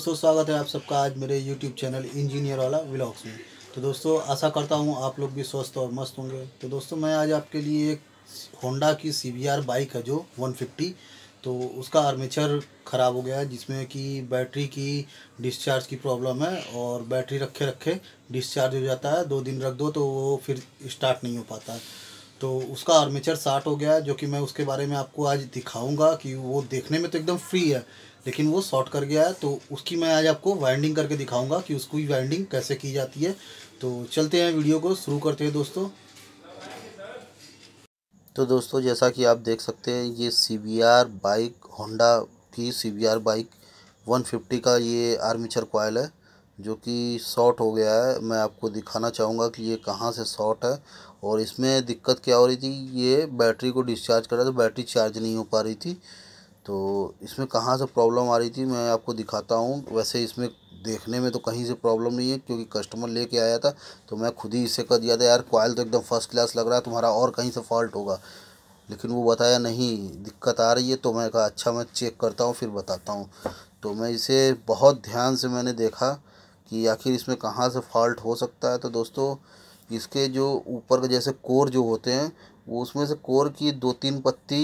दोस्तों स्वागत है आप सबका आज मेरे YouTube चैनल इंजीनियर वाला व्लॉग्स में तो दोस्तों आशा करता हूँ आप लोग भी स्वस्थ और मस्त होंगे तो दोस्तों मैं आज आपके लिए एक होंडा की सी बाइक है जो 150 तो उसका आर्मेचर ख़राब हो गया है जिसमें कि बैटरी की डिस्चार्ज की प्रॉब्लम है और बैटरी रखे रखे डिस्चार्ज हो जाता है दो दिन रख दो तो वो फिर स्टार्ट नहीं हो पाता है तो उसका आर्मेचर शार्ट हो गया है जो कि मैं उसके बारे में आपको आज दिखाऊँगा कि वो देखने में तो एकदम फ्री है लेकिन वो शॉर्ट कर गया है तो उसकी मैं आज आपको वाइंडिंग करके दिखाऊंगा कि उसकी वाइंडिंग कैसे की जाती है तो चलते हैं वीडियो को शुरू करते हैं दोस्तों तो दोस्तों जैसा कि आप देख सकते हैं ये सी बाइक होंडा की सी बाइक 150 का ये आर्मीचर कोयल है जो कि शॉर्ट हो गया है मैं आपको दिखाना चाहूँगा कि ये कहाँ से शॉर्ट है और इसमें दिक्कत क्या हो रही थी ये बैटरी को डिस्चार्ज कर रहा था बैटरी तो चार्ज नहीं हो पा रही थी तो इसमें कहाँ से प्रॉब्लम आ रही थी मैं आपको दिखाता हूँ वैसे इसमें देखने में तो कहीं से प्रॉब्लम नहीं है क्योंकि कस्टमर लेके आया था तो मैं खुद ही इसे कर दिया था यार कॉयल तो एकदम फर्स्ट क्लास लग रहा है तुम्हारा और कहीं से फॉल्ट होगा लेकिन वो बताया नहीं दिक्कत आ रही है तो मैं कहा अच्छा मैं चेक करता हूँ फिर बताता हूँ तो मैं इसे बहुत ध्यान से मैंने देखा कि आखिर इसमें कहाँ से फॉल्ट हो सकता है तो दोस्तों इसके जो ऊपर के जैसे कोर जो होते हैं वो उसमें से कोर की दो तीन पत्ती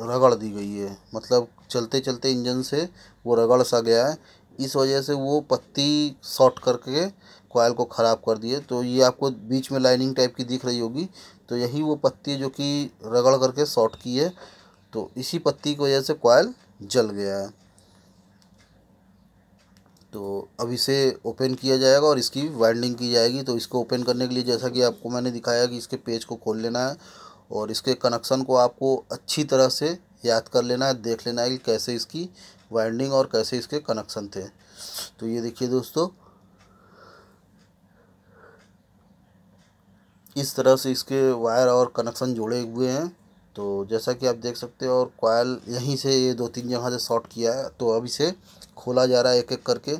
रगड़ दी गई है मतलब चलते चलते इंजन से वो रगड़ सा गया है इस वजह से वो पत्ती शॉर्ट करके कॉयल को ख़राब कर दिए तो ये आपको बीच में लाइनिंग टाइप की दिख रही होगी तो यही वो पत्ती जो कि रगड़ करके शॉर्ट की है तो इसी पत्ती की वजह से कॉयल जल गया है तो अब इसे ओपन किया जाएगा और इसकी वाइंडिंग की जाएगी तो इसको ओपन करने के लिए जैसा कि आपको मैंने दिखाया कि इसके पेज को खोल लेना है और इसके कनेक्शन को आपको अच्छी तरह से याद कर लेना है देख लेना है कि कैसे इसकी वाइंडिंग और कैसे इसके कनेक्शन थे तो ये देखिए दोस्तों इस तरह से इसके वायर और कनेक्शन जुड़े हुए हैं तो जैसा कि आप देख सकते हो और कॉयल यहीं से ये दो तीन जगह से शॉर्ट किया है तो अब इसे खोला जा रहा है एक एक करके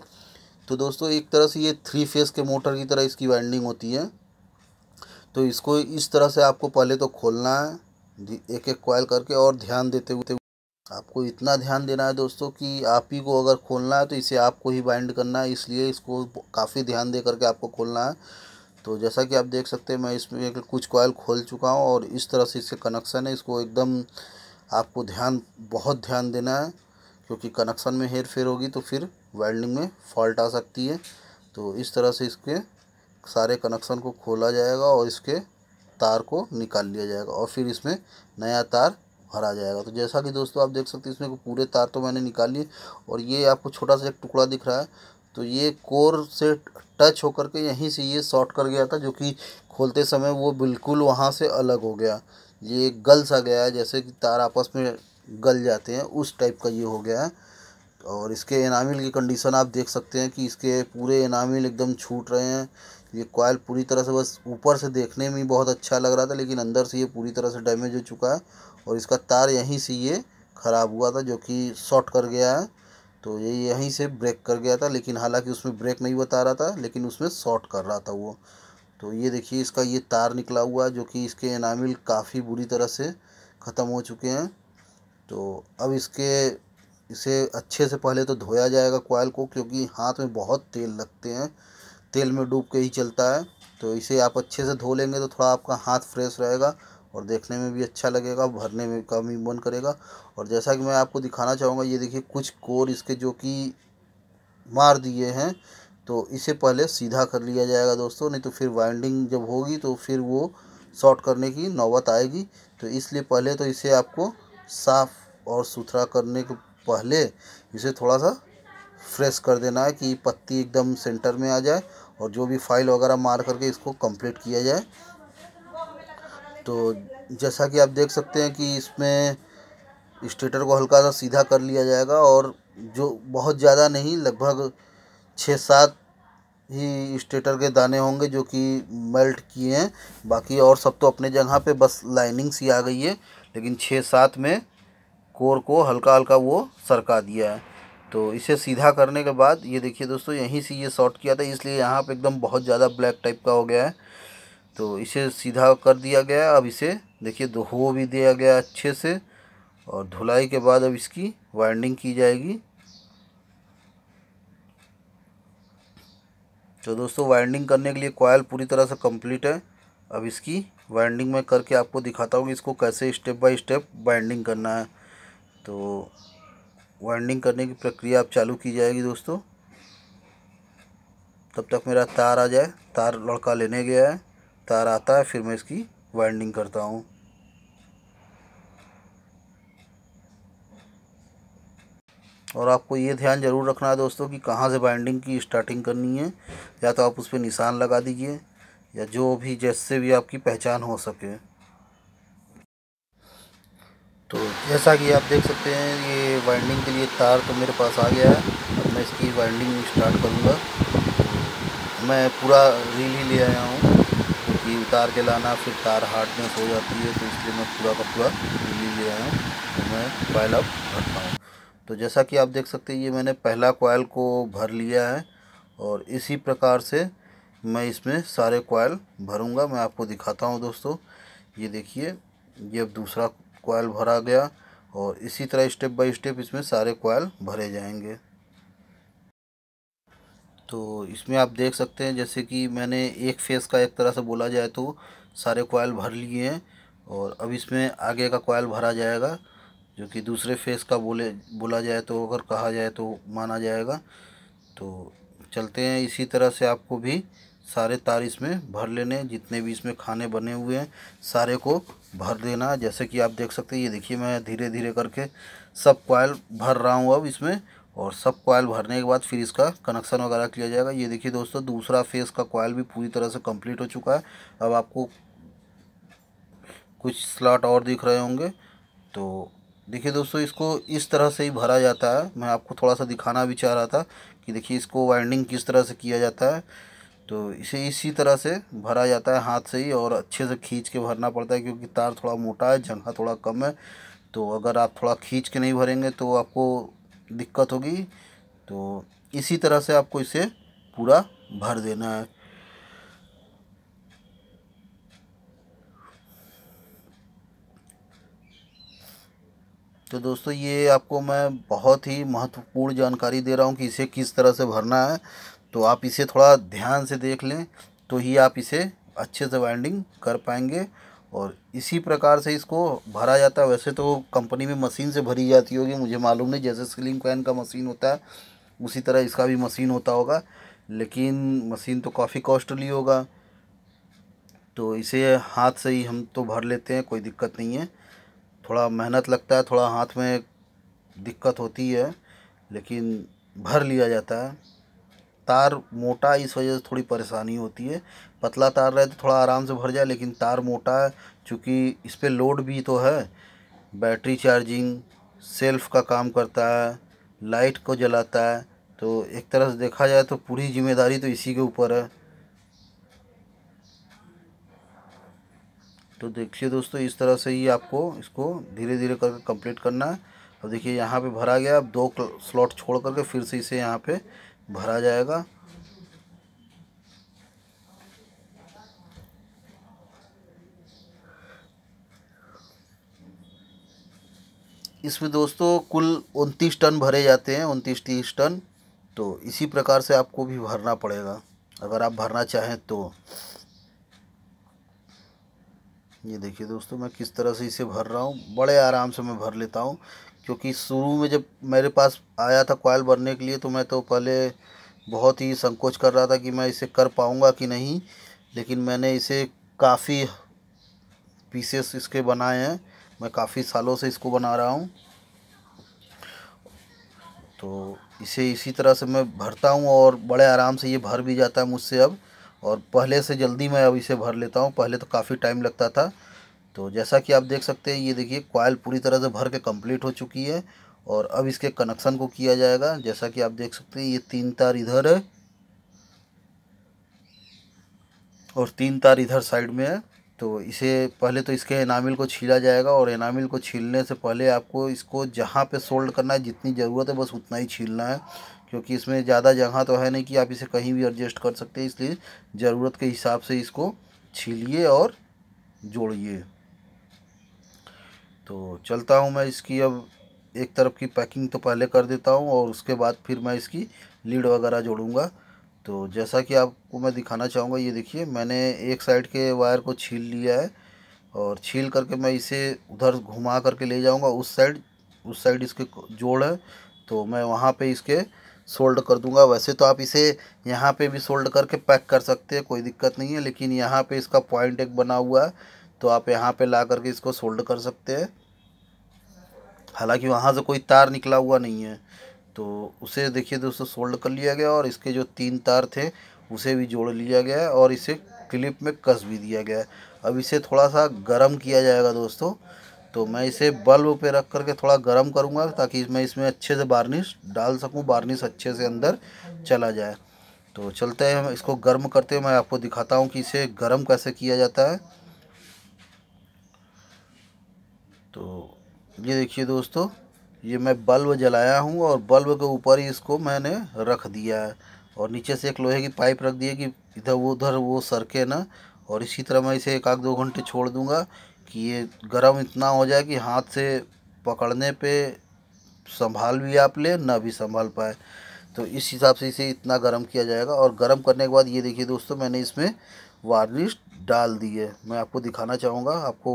तो दोस्तों एक तरह से ये थ्री फेस के मोटर की तरह इसकी वाइंडिंग होती है तो इसको इस तरह से आपको पहले तो खोलना है एक एक कॉयल करके और ध्यान देते हुए आपको इतना ध्यान देना है दोस्तों कि आप ही को अगर खोलना है तो इसे आपको ही बाइंड करना है इसलिए इसको काफ़ी ध्यान दे करके आपको खोलना है तो जैसा कि आप देख सकते हैं मैं इसमें कुछ कॉयल खोल चुका हूँ और इस तरह से इसके कनेक्शन है इसको एकदम आपको ध्यान बहुत ध्यान देना है क्योंकि कनेक्शन में हेर फेर होगी तो फिर वेल्डिंग में फॉल्ट आ सकती है तो इस तरह से इसके सारे कनेक्शन को खोला जाएगा और इसके तार को निकाल लिया जाएगा और फिर इसमें नया तार भरा जाएगा तो जैसा कि दोस्तों आप देख सकते हैं इसमें पूरे तार तो मैंने निकाल लिए और ये आपको छोटा सा एक टुकड़ा दिख रहा है तो ये कोर से टच होकर के यहीं से ये शॉर्ट कर गया था जो कि खोलते समय वो बिल्कुल वहाँ से अलग हो गया ये गल सा गया है जैसे कि तार आपस में गल जाते हैं उस टाइप का ये हो गया है और इसके इनामिल की कंडीशन आप देख सकते हैं कि इसके पूरे इनामिल एकदम छूट रहे हैं ये कॉयल पूरी तरह से बस ऊपर से देखने में बहुत अच्छा लग रहा था लेकिन अंदर से ये पूरी तरह से डैमेज हो चुका है और इसका तार यहीं से ये ख़राब हुआ था जो कि शॉर्ट कर गया है तो ये यहीं से ब्रेक कर गया था लेकिन हालांकि उसमें ब्रेक नहीं बता रहा था लेकिन उसमें शॉर्ट कर रहा था वो तो ये देखिए इसका ये तार निकला हुआ है जो कि इसके इनामिल काफ़ी बुरी तरह से ख़त्म हो चुके हैं तो अब इसके इसे अच्छे से पहले तो धोया जाएगा कोयल को क्योंकि हाथ में बहुत तेल लगते हैं तेल में डूब के ही चलता है तो इसे आप अच्छे से धो लेंगे तो थोड़ा आपका हाथ फ्रेश रहेगा और देखने में भी अच्छा लगेगा भरने में कम ही मन करेगा और जैसा कि मैं आपको दिखाना चाहूँगा ये देखिए कुछ कोर इसके जो कि मार दिए हैं तो इसे पहले सीधा कर लिया जाएगा दोस्तों नहीं तो फिर वाइंडिंग जब होगी तो फिर वो शॉर्ट करने की नौबत आएगी तो इसलिए पहले तो इसे आपको साफ़ और सुथरा करने के पहले इसे थोड़ा सा फ्रेश कर देना है कि पत्ती एकदम सेंटर में आ जाए और जो भी फाइल वगैरह मार करके इसको कंप्लीट किया जाए तो जैसा कि आप देख सकते हैं कि इसमें स्टेटर को हल्का सा सीधा कर लिया जाएगा और जो बहुत ज़्यादा नहीं लगभग छः सात ही स्टेटर के दाने होंगे जो कि मेल्ट किए हैं बाकी और सब तो अपने जगह पे बस लाइनिंग सी आ गई है लेकिन छः सात में कोर को हल्का हल्का वो सरका दिया है तो इसे सीधा करने के बाद ये देखिए दोस्तों यहीं से ये शॉर्ट किया था इसलिए यहाँ पे एकदम बहुत ज़्यादा ब्लैक टाइप का हो गया है तो इसे सीधा कर दिया गया अब इसे देखिए धो भी दिया गया अच्छे से और धुलाई के बाद अब इसकी वाइंडिंग की जाएगी तो दोस्तों वाइंडिंग करने के लिए कॉयल पूरी तरह से कंप्लीट है अब इसकी वाइंडिंग में करके आपको दिखाता हूँ कि इसको कैसे स्टेप बाय स्टेप वाइंडिंग करना है तो वाइंडिंग करने की प्रक्रिया अब चालू की जाएगी दोस्तों तब तक मेरा तार आ जाए तार लड़का लेने गया है तार आता है फिर मैं इसकी वाइंडिंग करता हूँ और आपको ये ध्यान ज़रूर रखना है दोस्तों कि कहाँ से बाइंडिंग की स्टार्टिंग करनी है या तो आप उस पर निशान लगा दीजिए या जो भी जैसे भी आपकी पहचान हो सके तो जैसा कि आप देख सकते हैं ये वाइंडिंग के लिए तार तो मेरे पास आ गया है अब मैं इसकी वाइंडिंग स्टार्ट करूँगा मैं पूरा रील ही ले आया हूँ क्योंकि उतार के लाना फिर तार हार्डनेस हो जाती है तो इसलिए मैं पूरा का पूरा रील ही ले आया हूँ तो मैं कॉयल अब भरता हूँ तो जैसा कि आप देख सकते हैं ये मैंने पहला कोयल को भर लिया है और इसी प्रकार से मैं इसमें सारे कोयल भरूंगा मैं आपको दिखाता हूँ दोस्तों ये देखिए ये अब दूसरा कोयल भरा गया और इसी तरह स्टेप बाय स्टेप इसमें सारे कोयल भरे जाएंगे तो इसमें आप देख सकते हैं जैसे कि मैंने एक फेस का एक तरह से बोला जाए तो सारे कोयल भर लिए हैं और अब इसमें आगे का कोयल भरा जाएगा जो कि दूसरे फेस का बोले बोला जाए तो अगर कहा जाए तो माना जाएगा तो चलते हैं इसी तरह से आपको भी सारे तार इसमें भर लेने जितने भी इसमें खाने बने हुए हैं सारे को भर देना जैसे कि आप देख सकते हैं ये देखिए मैं धीरे धीरे करके सब कॉयल भर रहा हूँ अब इसमें और सब कॉयल भरने के बाद फिर इसका कनेक्शन वगैरह किया जाएगा ये देखिए दोस्तों दूसरा फेस का कॉयल भी पूरी तरह से कम्प्लीट हो चुका है अब आपको कुछ स्लॉट और दिख रहे होंगे तो देखिए दोस्तों इसको इस तरह से ही भरा जाता है मैं आपको थोड़ा सा दिखाना भी चाह रहा था कि देखिए इसको वाइंडिंग किस तरह से किया जाता है तो इसे इसी तरह से भरा जाता है हाथ से ही और अच्छे से खींच के भरना पड़ता है क्योंकि तार थोड़ा मोटा है जगह थोड़ा कम है तो अगर आप थोड़ा खींच के नहीं भरेंगे तो आपको दिक्कत होगी तो इसी तरह से आपको इसे पूरा भर देना है तो दोस्तों ये आपको मैं बहुत ही महत्वपूर्ण जानकारी दे रहा हूँ कि इसे किस तरह से भरना है तो आप इसे थोड़ा ध्यान से देख लें तो ही आप इसे अच्छे से वाइंडिंग कर पाएंगे और इसी प्रकार से इसको भरा जाता है वैसे तो कंपनी में मशीन से भरी जाती होगी मुझे मालूम नहीं जैसे स्लिंग पैन का मशीन होता है उसी तरह इसका भी मशीन होता होगा लेकिन मशीन तो काफ़ी कॉस्टली होगा तो इसे हाथ से ही हम तो भर लेते हैं कोई दिक्कत नहीं है थोड़ा मेहनत लगता है थोड़ा हाथ में दिक्कत होती है लेकिन भर लिया जाता है तार मोटा इस वजह से थोड़ी परेशानी होती है पतला तार रहे तो थोड़ा आराम से भर जाए लेकिन तार मोटा है चूँकि इस पर लोड भी तो है बैटरी चार्जिंग सेल्फ का काम करता है लाइट को जलाता है तो एक तरह से देखा जाए तो पूरी जिम्मेदारी तो इसी के ऊपर है तो देखिए दोस्तों इस तरह से ही आपको इसको धीरे धीरे करके कंप्लीट करना है अब देखिए यहाँ पे भरा गया अब दो स्लॉट छोड़ करके फिर से इसे यहाँ पे भरा जाएगा इसमें दोस्तों कुल उनतीस टन भरे जाते हैं उनतीस तीस टन तो इसी प्रकार से आपको भी भरना पड़ेगा अगर आप भरना चाहें तो ये देखिए दोस्तों मैं किस तरह से इसे भर रहा हूँ बड़े आराम से मैं भर लेता हूँ क्योंकि शुरू में जब मेरे पास आया था कॉयल भरने के लिए तो मैं तो पहले बहुत ही संकोच कर रहा था कि मैं इसे कर पाऊँगा कि नहीं लेकिन मैंने इसे काफ़ी पीसेस इसके बनाए हैं मैं काफ़ी सालों से इसको बना रहा हूँ तो इसे इसी तरह से मैं भरता हूँ और बड़े आराम से ये भर भी जाता है मुझसे अब और पहले से जल्दी मैं अब इसे भर लेता हूँ पहले तो काफ़ी टाइम लगता था तो जैसा कि आप देख सकते हैं ये देखिए कॉयल पूरी तरह से भर के कंप्लीट हो चुकी है और अब इसके कनेक्शन को किया जाएगा जैसा कि आप देख सकते हैं ये तीन तार इधर है और तीन तार इधर साइड में है तो इसे पहले तो इसके एनामिल को छीला जाएगा और एनामिल को छीलने से पहले आपको इसको जहाँ पे सोल्ड करना है जितनी ज़रूरत है बस उतना ही छीलना है क्योंकि इसमें ज़्यादा जगह तो है नहीं कि आप इसे कहीं भी एडजस्ट कर सकते हैं इसलिए ज़रूरत के हिसाब से इसको छीलिए और जोड़िए तो चलता हूँ मैं इसकी अब एक तरफ की पैकिंग तो पहले कर देता हूँ और उसके बाद फिर मैं इसकी लीड वगैरह जोड़ूँगा तो जैसा कि आपको मैं दिखाना चाहूँगा ये देखिए मैंने एक साइड के वायर को छील लिया है और छील करके मैं इसे उधर घुमा करके ले जाऊँगा उस साइड उस साइड इसके जोड़ है तो मैं वहाँ पे इसके सोल्ड कर दूँगा वैसे तो आप इसे यहाँ पे भी सोल्ड करके पैक कर सकते हैं कोई दिक्कत नहीं है लेकिन यहाँ पे इसका पॉइंट एक बना हुआ है तो आप यहाँ पे ला करके इसको सोल्ड कर सकते हैं हालांकि वहाँ से कोई तार निकला हुआ नहीं है तो उसे देखिए दोस्तों सोल्ड कर लिया गया और इसके जो तीन तार थे उसे भी जोड़ लिया गया है और इसे क्लिप में कस भी दिया गया है अब इसे थोड़ा सा गर्म किया जाएगा दोस्तों तो मैं इसे बल्ब पे रख करके थोड़ा गर्म करूँगा ताकि मैं इसमें अच्छे से बार्निश डाल सकूँ बार्निश अच्छे से अंदर चला जाए तो चलते हैं इसको गर्म करते हुए मैं आपको दिखाता हूँ कि इसे गर्म कैसे किया जाता है तो ये देखिए दोस्तों ये मैं बल्ब जलाया हूँ और बल्ब के ऊपर ही इसको मैंने रख दिया है और नीचे से एक लोहे की पाइप रख दी है कि इधर वो उधर वो सरके ना और इसी तरह मैं इसे एक आध दो घंटे छोड़ दूँगा कि ये गर्म इतना हो जाए कि हाथ से पकड़ने पे संभाल भी आप ले ना भी संभाल पाए तो इस हिसाब से इसे इतना गर्म किया जाएगा और गर्म करने के बाद ये देखिए दोस्तों मैंने इसमें वार्निश डाल दी है मैं आपको दिखाना चाहूँगा आपको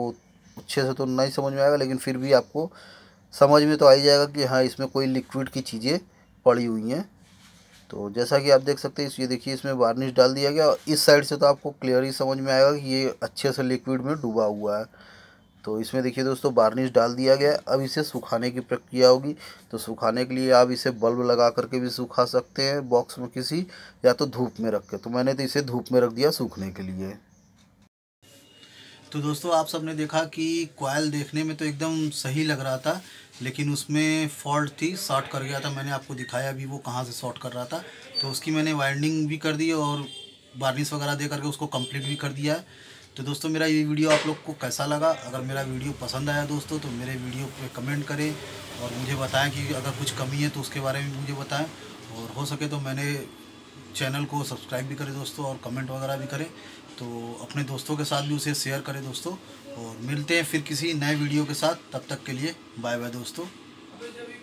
अच्छे से तो नहीं समझ में आएगा लेकिन फिर भी आपको समझ में तो आ ही जाएगा कि हाँ इसमें कोई लिक्विड की चीज़ें पड़ी हुई हैं तो जैसा कि आप देख सकते हैं इस ये देखिए इसमें वार्निश डाल दिया गया और इस साइड से तो आपको क्लियर ही समझ में आएगा कि ये अच्छे से लिक्विड में डूबा हुआ है तो इसमें देखिए दोस्तों वार्निश डाल दिया गया अब इसे सुखाने की प्रक्रिया होगी तो सुखाने के लिए आप इसे बल्ब लगा करके भी सुखा सकते हैं बॉक्स में किसी या तो धूप में रख के तो मैंने तो इसे धूप में रख दिया सूखने के लिए तो दोस्तों आप सबने देखा कि कोयल देखने में तो एकदम सही लग रहा था लेकिन उसमें फॉल्ट थी शॉर्ट कर गया था मैंने आपको दिखाया भी वो कहाँ से शॉर्ट कर रहा था तो उसकी मैंने वाइंडिंग भी कर दी और बार्निश वगैरह दे करके उसको कंप्लीट भी कर दिया है तो दोस्तों मेरा ये वीडियो आप लोग को कैसा लगा अगर मेरा वीडियो पसंद आया दोस्तों तो मेरे वीडियो पे कमेंट करें और मुझे बताएं कि अगर कुछ कमी है तो उसके बारे में मुझे बताएं और हो सके तो मैंने चैनल को सब्सक्राइब भी करें दोस्तों और कमेंट वगैरह भी करें तो अपने दोस्तों के साथ भी उसे शेयर करें दोस्तों और मिलते हैं फिर किसी नए वीडियो के साथ तब तक के लिए बाय बाय दोस्तों